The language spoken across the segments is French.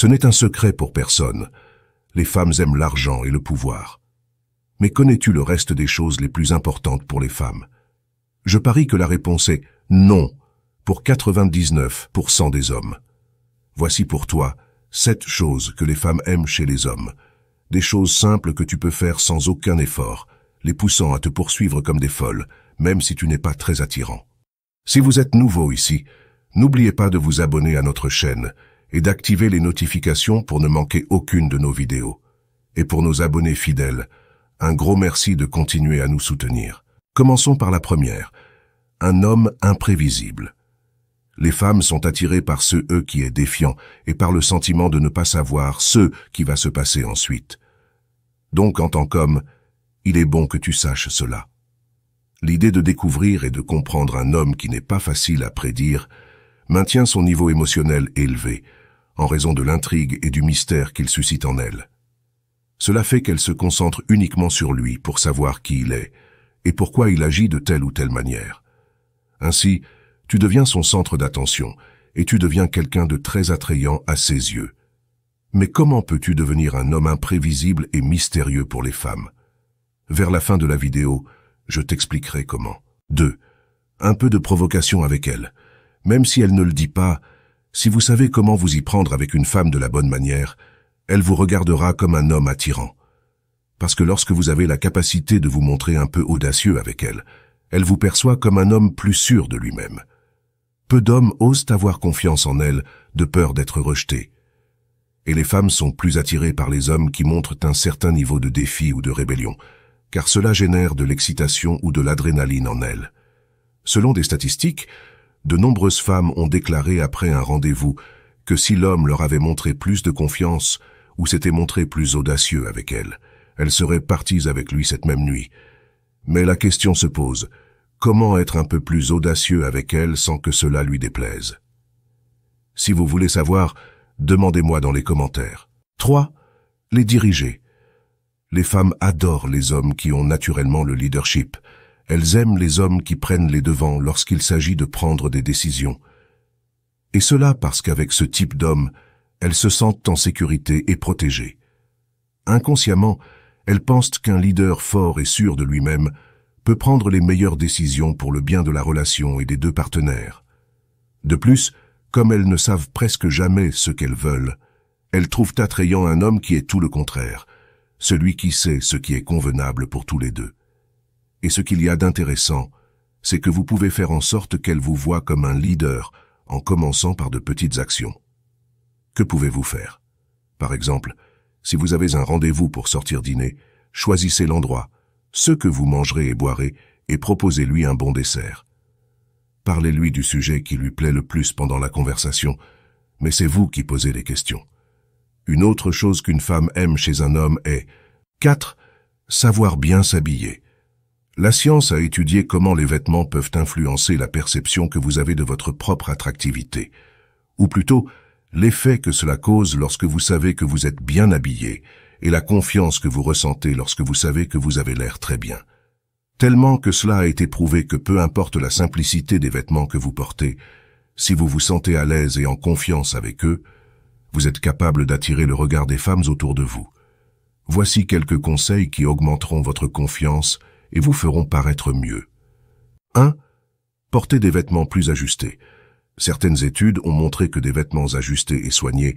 Ce n'est un secret pour personne. Les femmes aiment l'argent et le pouvoir. Mais connais-tu le reste des choses les plus importantes pour les femmes Je parie que la réponse est non pour 99% des hommes. Voici pour toi sept choses que les femmes aiment chez les hommes. Des choses simples que tu peux faire sans aucun effort, les poussant à te poursuivre comme des folles, même si tu n'es pas très attirant. Si vous êtes nouveau ici, n'oubliez pas de vous abonner à notre chaîne et d'activer les notifications pour ne manquer aucune de nos vidéos. Et pour nos abonnés fidèles, un gros merci de continuer à nous soutenir. Commençons par la première. Un homme imprévisible. Les femmes sont attirées par ce « eux » qui est défiant et par le sentiment de ne pas savoir ce qui va se passer ensuite. Donc, en tant qu'homme, il est bon que tu saches cela. L'idée de découvrir et de comprendre un homme qui n'est pas facile à prédire maintient son niveau émotionnel élevé, en raison de l'intrigue et du mystère qu'il suscite en elle. Cela fait qu'elle se concentre uniquement sur lui pour savoir qui il est et pourquoi il agit de telle ou telle manière. Ainsi, tu deviens son centre d'attention et tu deviens quelqu'un de très attrayant à ses yeux. Mais comment peux-tu devenir un homme imprévisible et mystérieux pour les femmes Vers la fin de la vidéo, je t'expliquerai comment. 2. Un peu de provocation avec elle. Même si elle ne le dit pas, si vous savez comment vous y prendre avec une femme de la bonne manière, elle vous regardera comme un homme attirant. Parce que lorsque vous avez la capacité de vous montrer un peu audacieux avec elle, elle vous perçoit comme un homme plus sûr de lui-même. Peu d'hommes osent avoir confiance en elle, de peur d'être rejetés. Et les femmes sont plus attirées par les hommes qui montrent un certain niveau de défi ou de rébellion, car cela génère de l'excitation ou de l'adrénaline en elles. Selon des statistiques, de nombreuses femmes ont déclaré après un rendez-vous que si l'homme leur avait montré plus de confiance ou s'était montré plus audacieux avec elles, elles seraient parties avec lui cette même nuit. Mais la question se pose, comment être un peu plus audacieux avec elle sans que cela lui déplaise Si vous voulez savoir, demandez-moi dans les commentaires. 3. Les diriger. Les femmes adorent les hommes qui ont naturellement le leadership, elles aiment les hommes qui prennent les devants lorsqu'il s'agit de prendre des décisions. Et cela parce qu'avec ce type d'homme, elles se sentent en sécurité et protégées. Inconsciemment, elles pensent qu'un leader fort et sûr de lui-même peut prendre les meilleures décisions pour le bien de la relation et des deux partenaires. De plus, comme elles ne savent presque jamais ce qu'elles veulent, elles trouvent attrayant un homme qui est tout le contraire, celui qui sait ce qui est convenable pour tous les deux. Et ce qu'il y a d'intéressant, c'est que vous pouvez faire en sorte qu'elle vous voie comme un leader en commençant par de petites actions. Que pouvez-vous faire Par exemple, si vous avez un rendez-vous pour sortir dîner, choisissez l'endroit, ce que vous mangerez et boirez, et proposez-lui un bon dessert. Parlez-lui du sujet qui lui plaît le plus pendant la conversation, mais c'est vous qui posez les questions. Une autre chose qu'une femme aime chez un homme est 4. Savoir bien s'habiller. La science a étudié comment les vêtements peuvent influencer la perception que vous avez de votre propre attractivité, ou plutôt l'effet que cela cause lorsque vous savez que vous êtes bien habillé et la confiance que vous ressentez lorsque vous savez que vous avez l'air très bien. Tellement que cela a été prouvé que peu importe la simplicité des vêtements que vous portez, si vous vous sentez à l'aise et en confiance avec eux, vous êtes capable d'attirer le regard des femmes autour de vous. Voici quelques conseils qui augmenteront votre confiance et vous feront paraître mieux. 1. Portez des vêtements plus ajustés. Certaines études ont montré que des vêtements ajustés et soignés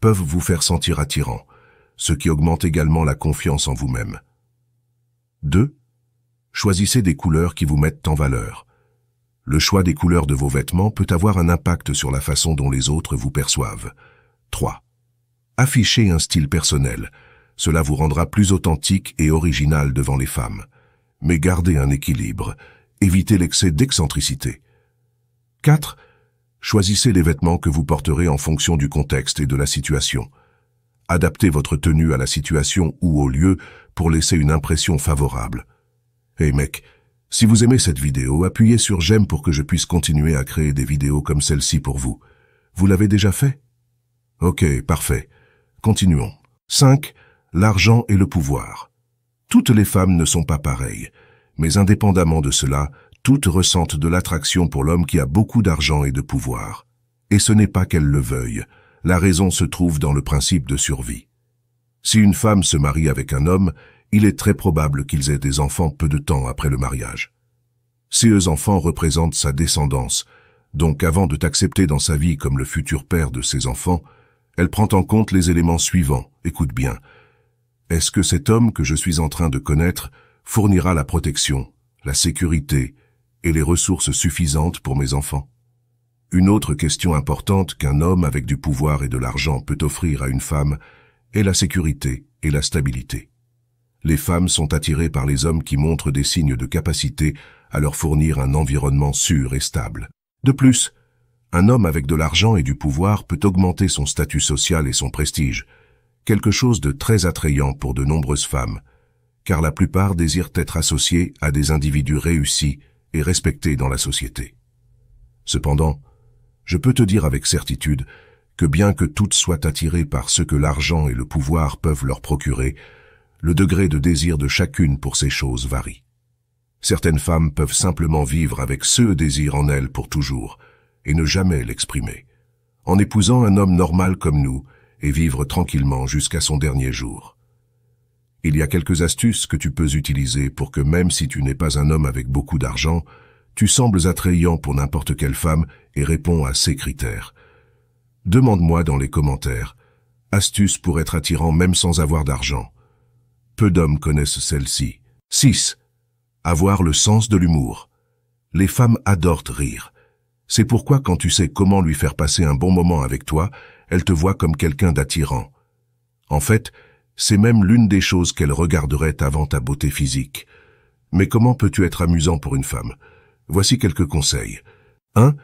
peuvent vous faire sentir attirant, ce qui augmente également la confiance en vous-même. 2. Choisissez des couleurs qui vous mettent en valeur. Le choix des couleurs de vos vêtements peut avoir un impact sur la façon dont les autres vous perçoivent. 3. Affichez un style personnel. Cela vous rendra plus authentique et original devant les femmes mais gardez un équilibre, Évitez l'excès d'excentricité. 4. Choisissez les vêtements que vous porterez en fonction du contexte et de la situation. Adaptez votre tenue à la situation ou au lieu pour laisser une impression favorable. Hé mec, si vous aimez cette vidéo, appuyez sur j'aime pour que je puisse continuer à créer des vidéos comme celle-ci pour vous. Vous l'avez déjà fait Ok, parfait. Continuons. 5. L'argent et le pouvoir. Toutes les femmes ne sont pas pareilles, mais indépendamment de cela, toutes ressentent de l'attraction pour l'homme qui a beaucoup d'argent et de pouvoir. Et ce n'est pas qu'elles le veuillent, la raison se trouve dans le principe de survie. Si une femme se marie avec un homme, il est très probable qu'ils aient des enfants peu de temps après le mariage. Ces enfants représentent sa descendance, donc avant de t'accepter dans sa vie comme le futur père de ses enfants, elle prend en compte les éléments suivants, écoute bien, est-ce que cet homme que je suis en train de connaître fournira la protection, la sécurité et les ressources suffisantes pour mes enfants Une autre question importante qu'un homme avec du pouvoir et de l'argent peut offrir à une femme est la sécurité et la stabilité. Les femmes sont attirées par les hommes qui montrent des signes de capacité à leur fournir un environnement sûr et stable. De plus, un homme avec de l'argent et du pouvoir peut augmenter son statut social et son prestige, quelque chose de très attrayant pour de nombreuses femmes, car la plupart désirent être associées à des individus réussis et respectés dans la société. Cependant, je peux te dire avec certitude que bien que toutes soient attirées par ce que l'argent et le pouvoir peuvent leur procurer, le degré de désir de chacune pour ces choses varie. Certaines femmes peuvent simplement vivre avec ce désir en elles pour toujours, et ne jamais l'exprimer. En épousant un homme normal comme nous, et vivre tranquillement jusqu'à son dernier jour. Il y a quelques astuces que tu peux utiliser pour que même si tu n'es pas un homme avec beaucoup d'argent, tu sembles attrayant pour n'importe quelle femme et réponds à ces critères. Demande-moi dans les commentaires. Astuces pour être attirant même sans avoir d'argent. Peu d'hommes connaissent celles ci 6. Avoir le sens de l'humour. Les femmes adorent rire. C'est pourquoi quand tu sais comment lui faire passer un bon moment avec toi, elle te voit comme quelqu'un d'attirant. En fait, c'est même l'une des choses qu'elle regarderait avant ta beauté physique. Mais comment peux-tu être amusant pour une femme Voici quelques conseils. 1.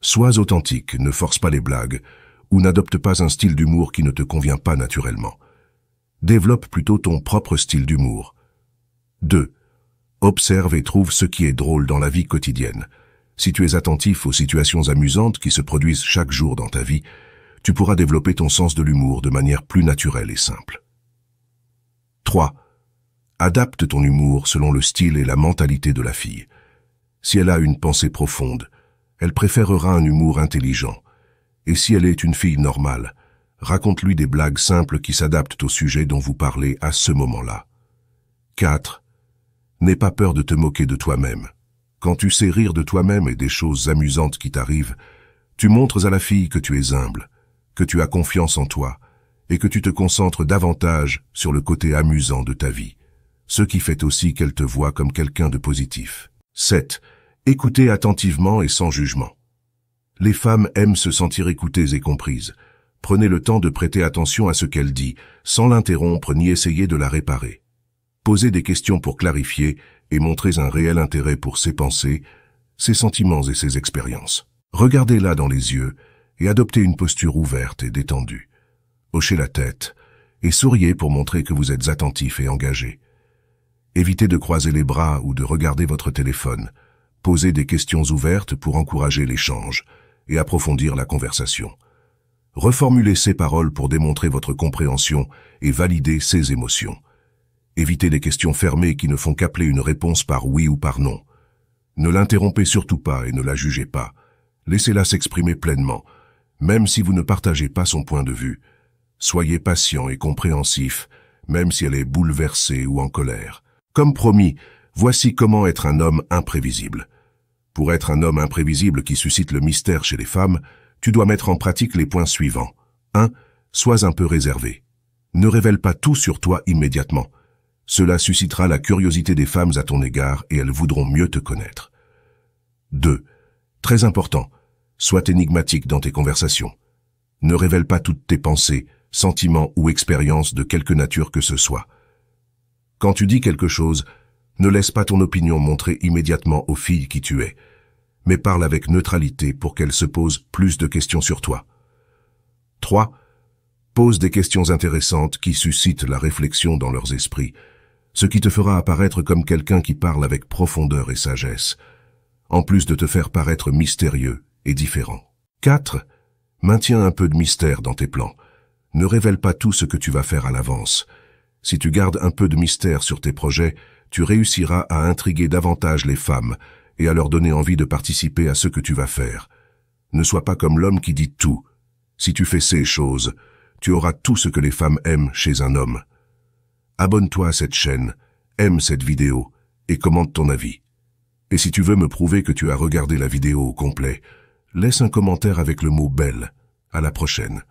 Sois authentique, ne force pas les blagues, ou n'adopte pas un style d'humour qui ne te convient pas naturellement. Développe plutôt ton propre style d'humour. 2. Observe et trouve ce qui est drôle dans la vie quotidienne. Si tu es attentif aux situations amusantes qui se produisent chaque jour dans ta vie, tu pourras développer ton sens de l'humour de manière plus naturelle et simple. 3. Adapte ton humour selon le style et la mentalité de la fille. Si elle a une pensée profonde, elle préférera un humour intelligent. Et si elle est une fille normale, raconte-lui des blagues simples qui s'adaptent au sujet dont vous parlez à ce moment-là. 4. N'aie pas peur de te moquer de toi-même. Quand tu sais rire de toi-même et des choses amusantes qui t'arrivent, tu montres à la fille que tu es humble, que tu as confiance en toi, et que tu te concentres davantage sur le côté amusant de ta vie, ce qui fait aussi qu'elle te voit comme quelqu'un de positif. 7. Écoutez attentivement et sans jugement. Les femmes aiment se sentir écoutées et comprises. Prenez le temps de prêter attention à ce qu'elle dit, sans l'interrompre ni essayer de la réparer. Posez des questions pour clarifier et montrer un réel intérêt pour ses pensées, ses sentiments et ses expériences. Regardez-la dans les yeux et adoptez une posture ouverte et détendue. Hochez la tête et souriez pour montrer que vous êtes attentif et engagé. Évitez de croiser les bras ou de regarder votre téléphone. Posez des questions ouvertes pour encourager l'échange et approfondir la conversation. Reformulez ses paroles pour démontrer votre compréhension et valider ses émotions. Évitez les questions fermées qui ne font qu'appeler une réponse par oui ou par non. Ne l'interrompez surtout pas et ne la jugez pas. Laissez-la s'exprimer pleinement, même si vous ne partagez pas son point de vue. Soyez patient et compréhensif, même si elle est bouleversée ou en colère. Comme promis, voici comment être un homme imprévisible. Pour être un homme imprévisible qui suscite le mystère chez les femmes, tu dois mettre en pratique les points suivants. 1. Sois un peu réservé. Ne révèle pas tout sur toi immédiatement. Cela suscitera la curiosité des femmes à ton égard et elles voudront mieux te connaître. 2. Très important, sois énigmatique dans tes conversations. Ne révèle pas toutes tes pensées, sentiments ou expériences de quelque nature que ce soit. Quand tu dis quelque chose, ne laisse pas ton opinion montrer immédiatement aux filles qui tu es, mais parle avec neutralité pour qu'elles se posent plus de questions sur toi. 3. Pose des questions intéressantes qui suscitent la réflexion dans leurs esprits, ce qui te fera apparaître comme quelqu'un qui parle avec profondeur et sagesse, en plus de te faire paraître mystérieux et différent. 4. Maintiens un peu de mystère dans tes plans. Ne révèle pas tout ce que tu vas faire à l'avance. Si tu gardes un peu de mystère sur tes projets, tu réussiras à intriguer davantage les femmes et à leur donner envie de participer à ce que tu vas faire. Ne sois pas comme l'homme qui dit tout. Si tu fais ces choses, tu auras tout ce que les femmes aiment chez un homme abonne-toi à cette chaîne, aime cette vidéo et commente ton avis. Et si tu veux me prouver que tu as regardé la vidéo au complet, laisse un commentaire avec le mot « belle ». À la prochaine.